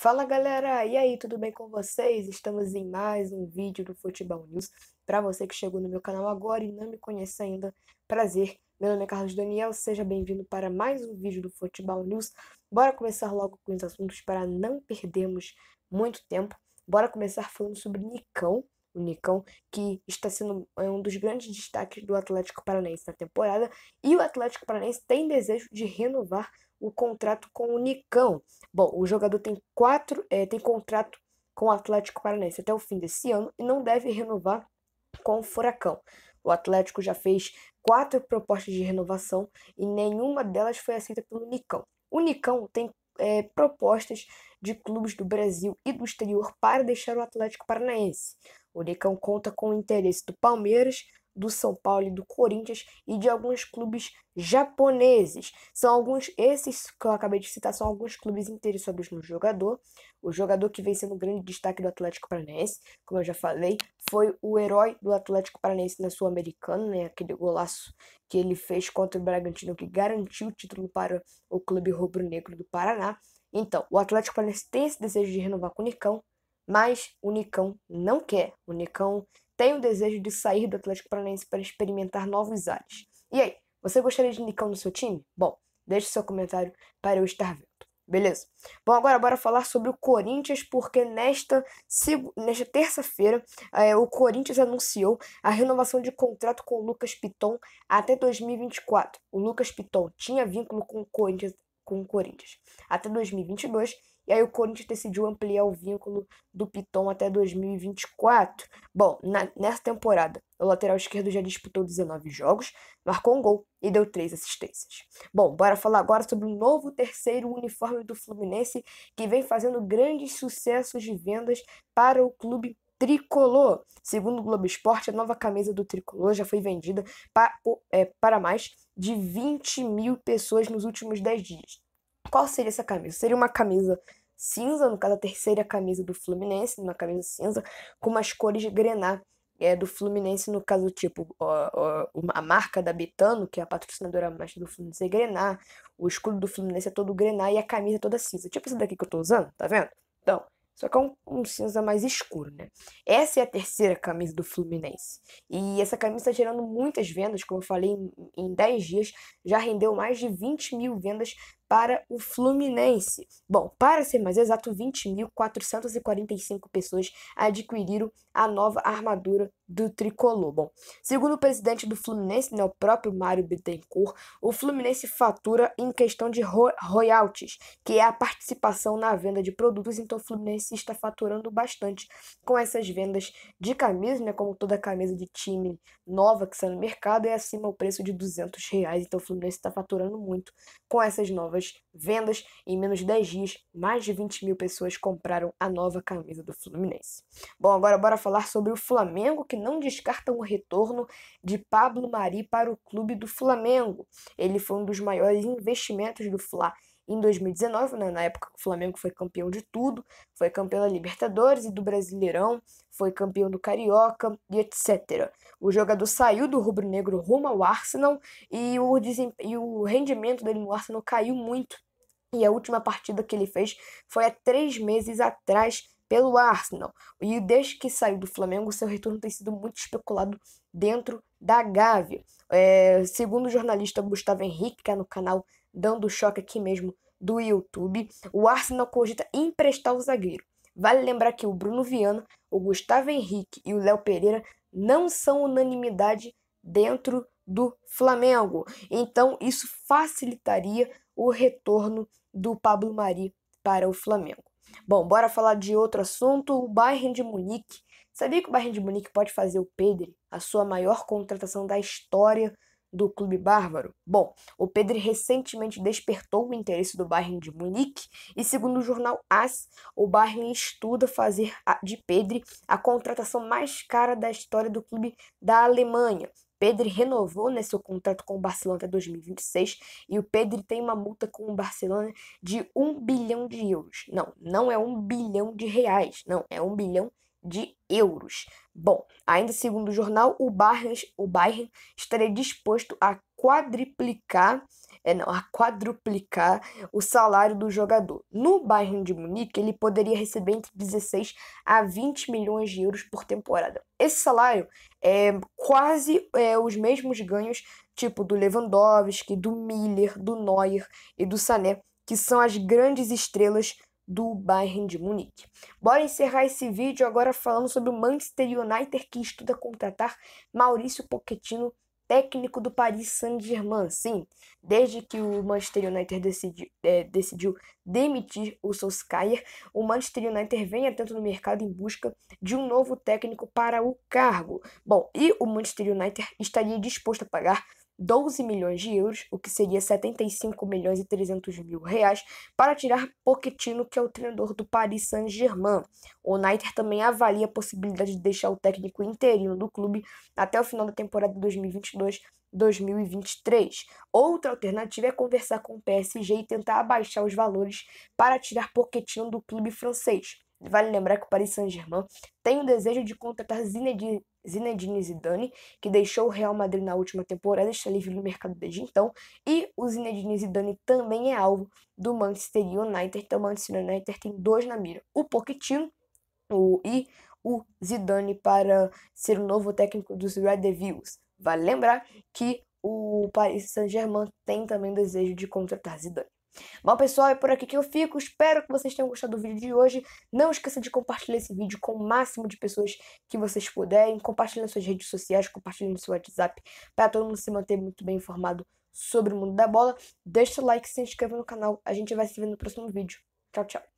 Fala galera, e aí, tudo bem com vocês? Estamos em mais um vídeo do Futebol News. Para você que chegou no meu canal agora e não me conhece ainda, prazer. Meu nome é Carlos Daniel, seja bem-vindo para mais um vídeo do Futebol News. Bora começar logo com os assuntos para não perdermos muito tempo. Bora começar falando sobre Nicão, o Nicão, que está sendo é, um dos grandes destaques do Atlético Paranaense na temporada, e o Atlético Paranaense tem desejo de renovar o contrato com o Nicão. Bom, o jogador tem quatro, é, tem contrato com o Atlético Paranaense até o fim desse ano e não deve renovar com o Furacão. O Atlético já fez quatro propostas de renovação e nenhuma delas foi aceita pelo Nicão. O Nicão tem é, propostas de clubes do Brasil e do exterior para deixar o Atlético Paranaense. O Lecão conta com o interesse do Palmeiras, do São Paulo e do Corinthians e de alguns clubes japoneses. São alguns, esses que eu acabei de citar, são alguns clubes interessados no jogador. O jogador que vem sendo um grande destaque do Atlético Paranaense, como eu já falei, foi o herói do Atlético Paranaense na Sul-Americana, né? aquele golaço que ele fez contra o Bragantino que garantiu o título para o clube rubro-negro do Paraná. Então, o Atlético Paranaense tem esse desejo de renovar com o Nicão, mas o Nicão não quer. O Nicão tem o desejo de sair do Atlético Paranaense para experimentar novos ares. E aí, você gostaria de Nicão no seu time? Bom, deixe seu comentário para eu estar vendo. Beleza? Bom, agora bora falar sobre o Corinthians, porque nesta, nesta terça-feira é, o Corinthians anunciou a renovação de contrato com o Lucas Piton até 2024. O Lucas Piton tinha vínculo com o Corinthians com o Corinthians até 2022. E aí o Corinthians decidiu ampliar o vínculo do Piton até 2024. Bom, na, nessa temporada, o lateral esquerdo já disputou 19 jogos, marcou um gol e deu três assistências. Bom, bora falar agora sobre o novo terceiro uniforme do Fluminense, que vem fazendo grandes sucessos de vendas para o clube tricolor. Segundo o Globo Esporte, a nova camisa do tricolor já foi vendida para, é, para mais de 20 mil pessoas nos últimos 10 dias. Qual seria essa camisa? Seria uma camisa cinza, no caso a terceira camisa do Fluminense, uma camisa cinza, com umas cores de grená é, do Fluminense, no caso, tipo, ó, ó, a marca da Betano, que é a patrocinadora mestre do Fluminense, é grená, o escudo do Fluminense é todo grená e a camisa é toda cinza. Tipo essa daqui que eu tô usando, tá vendo? Então, só que é um, um, cinza mais escuro, né? Essa é a terceira camisa do Fluminense. E essa camisa tá gerando muitas vendas, como eu falei, em, em 10 dias já rendeu mais de 20 mil vendas para o Fluminense. Bom, para ser mais exato, 20.445 pessoas adquiriram a nova armadura do tricolor. Bom, segundo o presidente do Fluminense, né, o próprio Mário Bittencourt, o Fluminense fatura em questão de ro royalties, que é a participação na venda de produtos, então o Fluminense está faturando bastante com essas vendas de camisas, né, como toda camisa de time nova que está no mercado é acima o preço de 200 reais, então o Fluminense está faturando muito com essas novas novas vendas. Em menos de 10 dias, mais de 20 mil pessoas compraram a nova camisa do Fluminense. Bom, agora bora falar sobre o Flamengo, que não descarta o retorno de Pablo Mari para o clube do Flamengo. Ele foi um dos maiores investimentos do Fla em 2019, né, na época que o Flamengo foi campeão de tudo, foi campeão da Libertadores e do Brasileirão, foi campeão do Carioca e etc. O jogador saiu do rubro-negro rumo ao Arsenal e o, e o rendimento dele no Arsenal caiu muito. E a última partida que ele fez foi há três meses atrás pelo Arsenal. E desde que saiu do Flamengo, seu retorno tem sido muito especulado dentro da Gávea. É, segundo o jornalista Gustavo Henrique, que é no canal Dando Choque aqui mesmo do YouTube, o Arsenal cogita emprestar o zagueiro. Vale lembrar que o Bruno Viana, o Gustavo Henrique e o Léo Pereira não são unanimidade dentro do Flamengo. Então, isso facilitaria o retorno do Pablo Mari para o Flamengo. Bom, bora falar de outro assunto, o Bayern de Munique. Sabia que o Bayern de Munique pode fazer o Pedri a sua maior contratação da história do clube bárbaro? Bom, o Pedri recentemente despertou o interesse do Bayern de Munique e, segundo o jornal AS, o Bayern estuda fazer de Pedri a contratação mais cara da história do clube da Alemanha. Pedri renovou né, seu contrato com o Barcelona até 2026 e o Pedri tem uma multa com o Barcelona de 1 bilhão de euros. Não, não é 1 bilhão de reais, não, é 1 bilhão de de euros. Bom, ainda segundo o jornal, o Bayern, o Bayern estaria disposto a quadriplicar, é não, a quadruplicar o salário do jogador. No Bayern de Munique, ele poderia receber entre 16 a 20 milhões de euros por temporada. Esse salário é quase é, os mesmos ganhos tipo do Lewandowski, do Miller, do Neuer e do Sané, que são as grandes estrelas do Bayern de Munique. Bora encerrar esse vídeo agora falando sobre o Manchester United que estuda contratar Maurício Pochettino, técnico do Paris Saint-Germain. Sim, desde que o Manchester United decidi, é, decidiu demitir o Solskjaer, o Manchester United vem atento no mercado em busca de um novo técnico para o cargo. Bom, e o Manchester United estaria disposto a pagar 12 milhões de euros, o que seria 75 milhões e 300 mil reais, para tirar Pochettino, que é o treinador do Paris Saint-Germain. O United também avalia a possibilidade de deixar o técnico interino do clube até o final da temporada 2022. 2023. Outra alternativa é conversar com o PSG e tentar abaixar os valores para tirar Pochettino do clube francês. Vale lembrar que o Paris Saint-Germain tem o desejo de contratar Zinedine, Zinedine Zidane, que deixou o Real Madrid na última temporada, está livre no mercado desde então, e o Zinedine Zidane também é alvo do Manchester United, então o Manchester United tem dois na mira, o Pochettino o, e o Zidane para ser o novo técnico dos Red Devils. Vale lembrar que o Paris Saint-Germain tem também o desejo de contratar Zidane. Bom, pessoal, é por aqui que eu fico. Espero que vocês tenham gostado do vídeo de hoje. Não esqueça de compartilhar esse vídeo com o máximo de pessoas que vocês puderem. Compartilhe nas suas redes sociais, compartilhe no seu WhatsApp, para todo mundo se manter muito bem informado sobre o mundo da bola. Deixa o like, se inscreva no canal. A gente vai se ver no próximo vídeo. Tchau, tchau.